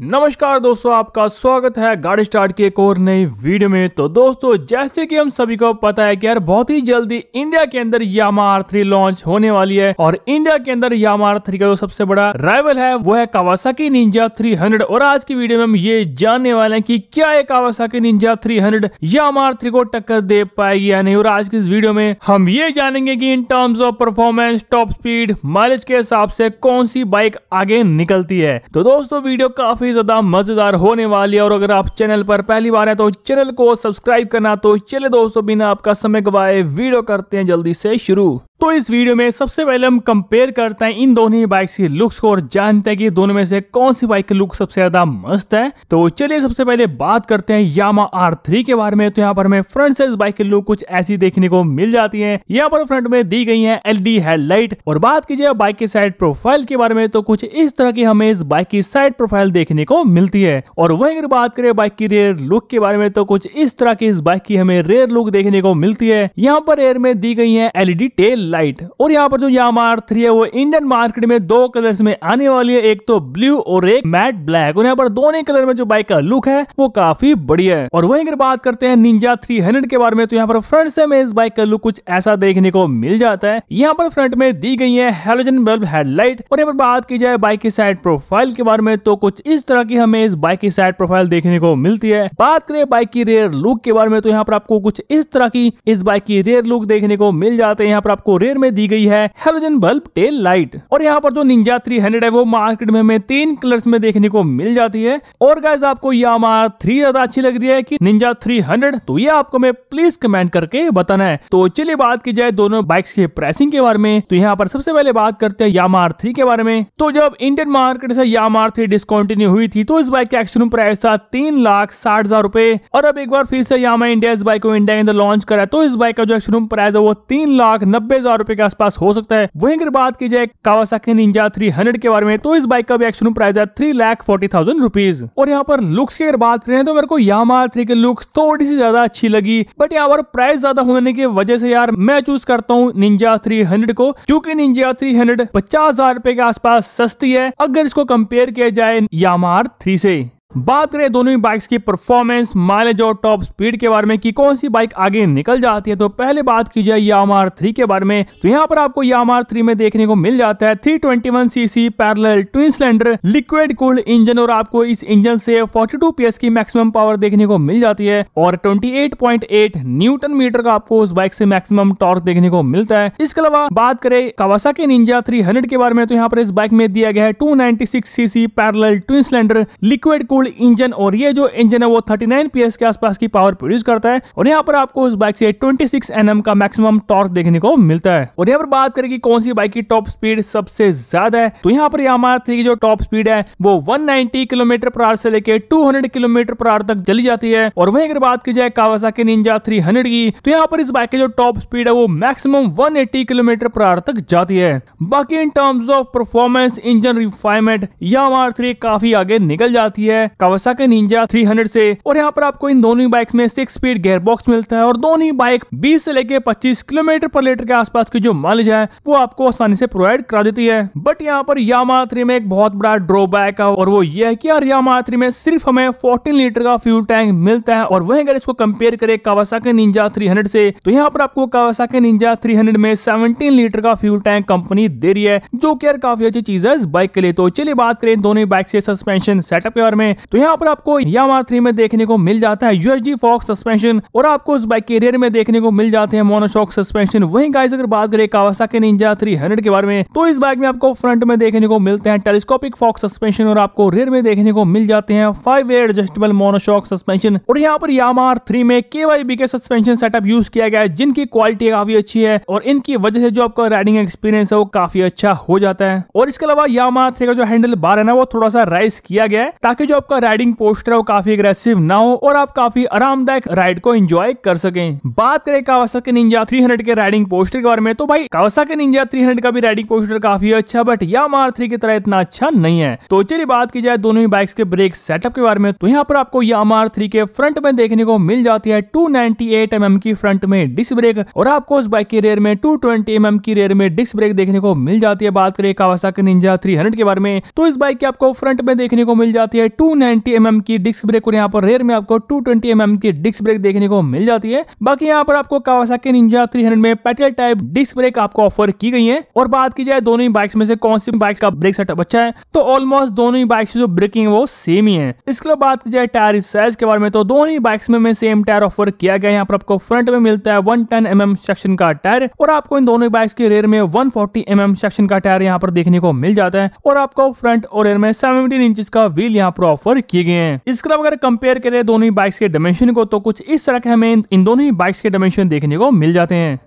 नमस्कार दोस्तों आपका स्वागत है गाड़ी स्टार्ट के एक और नई वीडियो में तो दोस्तों जैसे कि हम सभी को पता है कि यार बहुत ही जल्दी इंडिया के अंदर यामा आर थ्री लॉन्च होने वाली है और इंडिया के अंदर यामा आर थ्री का जो सबसे बड़ा राइवल है वो है कावासाकी निंजा 300 और आज की वीडियो में हम ये जानने वाले हैं की क्या ये Kawasaki Ninja three hundred Yamaha R three को टक्कर दे पाएगी या नहीं और आज की इस वीडियो में हम ये जानेंगे की in terms of performance top speed mileage के हिसाब से कौन सी बाइक आगे निकलती है तो दोस्तों वीडियो काफी काफ़ी ज़्यादा मज़ेदार होने वाली है और अगर आप चैनल पर पहली बार हैं तो चैनल को सब्सक्राइब करना तो चले दोस्तों बिना आपका समय गवाए वीडियो करते हैं जल्दी से शुरू तो इस वीडियो में सबसे पहले हम कंपेयर करते हैं इन दोनों ही बाइक्स की लुक्स को और जानते हैं कि दोनों में से कौन सी बाइक की लुक सबसे ज्यादा मस्त है तो चलिए सबसे पहले बात करते हैं यामा आर थ्री के बारे में तो यहाँ पर हमें फ्रंट से इस बाइक की लुक कुछ ऐसी देखने को मिल जाती है यहाँ पर फ्रंट में दी गई है एल डी हेडलाइट और बात कीजिए बाइक की साइड प्रोफाइल के बारे में तो कुछ इस तरह की हमें इस बाइक की साइड प्रोफाइल देखने को मिलती है और वही अगर बात करें बाइक की रेयर लुक के बारे में तो कुछ इस तरह की इस बाइक की हमें रेयर लुक देखने को मिलती है यहाँ पर रेयर में दी गई है एलईडी टेल लाइट और यहाँ पर जो यामार थ्री है वो इंडियन मार्केट में दो कलर्स में आने वाली है एक तो ब्लू और एक मैट ब्लैक और यहाँ पर दोनों कलर में जो बाइक का लुक है वो काफी बढ़िया है और वही अगर बात करते हैं निंजा थ्री हंड्रेड के बारे में तो यहाँ पर फ्रंट से में इस बाइक का लुक कुछ ऐसा देखने को मिल जाता है यहाँ पर फ्रंट में दी गई है हेलोजन बल्ब हेडलाइट और यहाँ पर बात की जाए बाइक की साइड प्रोफाइल के बारे में तो कुछ इस तरह की हमें इस बाइक की साइड प्रोफाइल देखने को मिलती है बात करें बाइक की रेयर लुक के बारे में तो यहाँ पर आपको कुछ इस तरह की इस बाइक की रेयर लुक देखने को मिल जाते हैं यहाँ पर आपको रेयर में दी गई है हेलोजन बल्ब टेल लाइट और यहाँ पर जो निंजा थ्री है वो मार्केट में हमें तीन कलर में देखने को मिल जाती है और गाइज आपको यह हमारा थ्री ज्यादा अच्छी लग रही है की निंजा थ्री तो ये आपको हमें प्लीज कमेंट करके बताना है तो चलिए बात की जाए दोनों बाइक के प्राइसिंग के बारे में तो यहाँ पर सबसे पहले बात करते हैं यामार थ्री के बारे में तो जब इंडियन मार्केट से यामार थ्री डिस्कॉन्टिन्यू हुई थी तो इस बाइक का एक्शन प्राइस था तीन लाख साठ हजार रूपए और अब एक बार फिर से यामा इंडिया इस बाइक को इंडिया के अंदर लॉन्च करा तो इस बाइक का जो एक्शन प्राइस है वो तीन लाख नब्बे हजार रुपए के आसपास हो सकता है वहीं अगर बात की जाए कावासाकी निंजा 300 के बारे में तो इस बाइक का भी एक्शन प्राइस है three lakh forty thousand rupees और यहाँ पर लुक्स की अगर बात करें तो मेरे को यामा थ्री के लुक्स थोड़ी सी ज्यादा अच्छी लगी बट यहाँ पर प्राइस ज्यादा होने की वजह से यार मैं चूज करता हूँ निंजा थ्री को क्योंकि निंजा थ्री हंड्रेड के आसपास सस्ती है अगर इसको कंपेयर किया जाए यामार थ्री से बात करें दोनों ही बाइक्स की परफॉर्मेंस माइलेज और टॉप स्पीड के बारे में कि कौन सी बाइक आगे निकल जाती है तो पहले बात की जाए यामार थ्री के बारे में तो यहाँ पर आपको यामार थ्री में देखने को मिल जाता है three twenty one cc parallel twin cylinder liquid cooled engine और आपको इस इंजन से पी एस की मैक्सिमम पावर देखने को मिल जाती है और एट न्यूटन मीटर का आपको उस बाइक से मैक्सिमम टॉर्क देखने को मिलता है इसके अलावा बात करें कवासा के निंजा हंड्रेड के बारे में तो यहाँ पर इस बाइक में दिया गया है टू सी cc parallel twin cylinder liquid cool powerful engine और ये जो इंजन है वो 39 पीएस के आसपास की पावर प्रोड्यूस करता है और यहाँ पर आपको उस बाइक से 26 एनएम का मैक्सिमम टॉर्क देखने को मिलता है और यहाँ पर बात करें कि कौन सी बाइक की टॉप स्पीड सबसे ज्यादा है तो यहाँ पर यामाहा की जो टॉप स्पीड है वो 190 किलोमीटर पर आर से लेकर 200 किलोमीटर पर आर तक चली जाती है और वही अगर बात की जाए कावासा के निंजा 300 की तो यहाँ पर इस बाइक की जो टॉप स्पीड है वो मैक्सिमम 180 किलोमीटर पर आर तक जाती है बाकी in terms of performance engine refinement Yamaha three काफी आगे निकल जाती है कावासा के निंजा 300 से और यहाँ पर आपको इन दोनों ही बाइक में सिक्स स्पीड गेयर बॉक्स मिलता है और दोनों ही बाइक 20 से लेके 25 किलोमीटर पर लीटर के आसपास की जो माइलेज है वो आपको आसानी से प्रोवाइड करा देती है बट यहाँ पर यामा थ्री में एक बहुत बड़ा ड्रॉबैक है और वो ये है की यार यामा थ्री में सिर्फ हमें फोर्टीन लीटर का फ्यूल टैंक मिलता है और वही अगर इसको कंपेयर करे कावासा के निंजा थ्री से तो यहाँ पर आपको कावासा के निंजा थ्री में सेवनटीन लीटर का फ्यूल टैंक कंपनी दे रही है जो की यार काफी अच्छी चीज है इस बाइक के लिए तो चलिए बात करें दोनों बाइक से सस्पेंशन सेटअप के बारे में तो यहाँ पर आपको यामा थ्री में देखने को मिल जाता है यूएसडी फॉक्स सस्पेंशन और आपको उस बाइक के रेयर में देखने को मिल जाते हैं मोनोशॉक सस्पेंशन वही गाइज अगर बात करें कावासा के निंजा हंड्रेड के बारे में तो इस बाइक में आपको फ्रंट में देखने को मिलते हैं टेलीस्कोपिक फॉक्स सस्पेंशन और आपको रेयर में देखने को मिल जाते हैं five air adjustable monoshock suspension और यहाँ पर यामा थ्री में के के सस्पेंशन सेटअप यूज किया गया है जिनकी क्वालिटी काफी अच्छी है और इनकी वजह से जो आपका राइडिंग एक्सपीरियंस है वो काफी अच्छा हो जाता है और इसके अलावा यामा थ्री का जो हैंडल बार है ना वो थोड़ा सा राइस किया गया है ताकि जो आपका आपका राइडिंग पोस्टर है काफी अग्रेसिव ना हो और आप काफी आरामदायक राइड को एंजॉय कर सके बात करें कावासा के निंजा 300 के राइडिंग पोस्टर के बारे में तो भाई कावासा के निंजा 300 का भी राइडिंग पोस्टर काफी अच्छा बट या मार थ्री की तरह इतना अच्छा नहीं है तो चलिए बात की जाए दोनों ही बाइक के ब्रेक सेटअप के बारे में तो यहाँ पर आपको या मार थ्री के फ्रंट में देखने को मिल जाती है टू नाइनटी mm की फ्रंट में डिस्क ब्रेक और आपको उस बाइक के रेयर में टू ट्वेंटी mm की रेयर में डिस्क ब्रेक देखने को मिल जाती है बात करें कावासा के निंजा थ्री के बारे में तो इस बाइक की आपको फ्रंट में देखने को मिल जाती है टू 290 mm की डिस्क ब्रेक और यहाँ पर रेयर में आपको 220 mm की डिस्क ब्रेक देखने को मिल जाती है बाकी यहाँ पर आपको कावासाकी निंजा 300 में पेटल टाइप डिस्क ब्रेक आपको ऑफर की गई है और बात की जाए दोनों ही बाइक्स में से कौन सी बाइक का ब्रेक सेटअप अच्छा है तो ऑलमोस्ट दोनों ही बाइक्स जो ब्रेकिंग है वो सेम ही है इसके अलावा बात की जाए टायर साइज के बारे में तो दोनों ही बाइक्स में, में सेम टायर ऑफर किया गया यहाँ पर आपको फ्रंट में मिलता है वन टेन एम सेक्शन का टायर और आपको इन दोनों बाइक्स के रेयर में वन फोर्टी mm सेक्शन का टायर यहाँ पर देखने को मिल जाता है और आपको फ्रंट और रेयर में सेवेंटीन इंच का व्हील यहाँ पर ऑफर ऑफर किए गए हैं इसके अलावा अगर कंपेयर करें दोनों ही बाइक्स के डायमेंशन को तो कुछ इस तरह के हमें इन दोनों ही बाइक्स के डायमेंशन देखने को मिल जाते हैं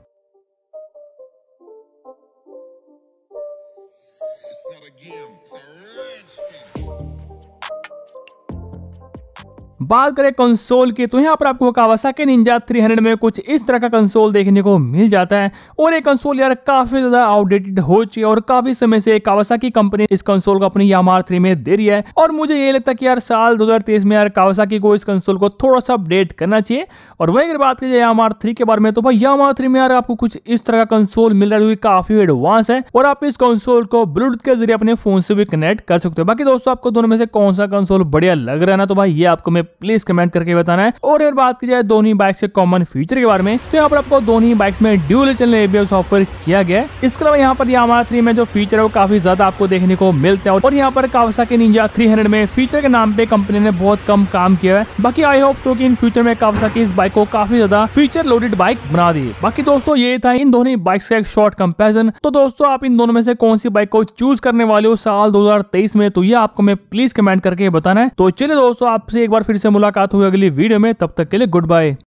It's not a game, it's a rich game. बात करें कंसोल की तो यहाँ पर आपको कावासा के निंजा 300 में कुछ इस तरह का कंसोल देखने को मिल जाता है और ये कंसोल यार काफी ज्यादा आउटडेटेड हो चुकी है और काफी समय से कावासा की कंपनी इस कंसोल को अपनी यामार थ्री में दे रही है और मुझे ये लगता है कि यार साल 2023 में यार कावासा को इस कंसोल को थोड़ा सा अपडेट करना चाहिए और वही अगर बात की जाए यामार थ्री के बारे में तो भाई यामार थ्री में यार आपको कुछ इस तरह का कंसोल मिल रहा है काफी एडवांस है और आप इस कंसोल को ब्लूटूथ के जरिए अपने फोन से भी कनेक्ट कर सकते हो बाकी दोस्तों आपको दोनों में से कौन सा कंसोल बढ़िया लग रहा है ना तो भाई ये आपको मैं प्लीज कमेंट करके बताना है और अगर बात की जाए दोनों बाइक्स के कॉमन फीचर के बारे में तो यहाँ पर आपको दोनों बाइक्स में ड्यूल चलने ऑफर किया गया इसके अलावा यहाँ पर यहाँ थ्री में जो फीचर है वो काफी ज्यादा आपको देखने को मिलते हैं और यहाँ पर कावसा के निजा थ्री में फीचर के नाम पे कंपनी ने बहुत कम काम किया है बाकी आई होप तो की इन फ्यूचर में कावसा की इस बाइक को काफी ज्यादा फीचर लोडेड बाइक बना दी बाकी दोस्तों ये था इन दोनों बाइक्स का एक शॉर्ट कंपेरिजन तो दोस्तों आप इन दोनों में से कौन सी बाइक को चूज करने वाले हो साल 2023 में तो ये आपको मैं प्लीज कमेंट करके बताना है तो चलिए दोस्तों आपसे एक बार फिर से आपसे मुलाकात हुई अगली वीडियो में तब तक के लिए गुड बाय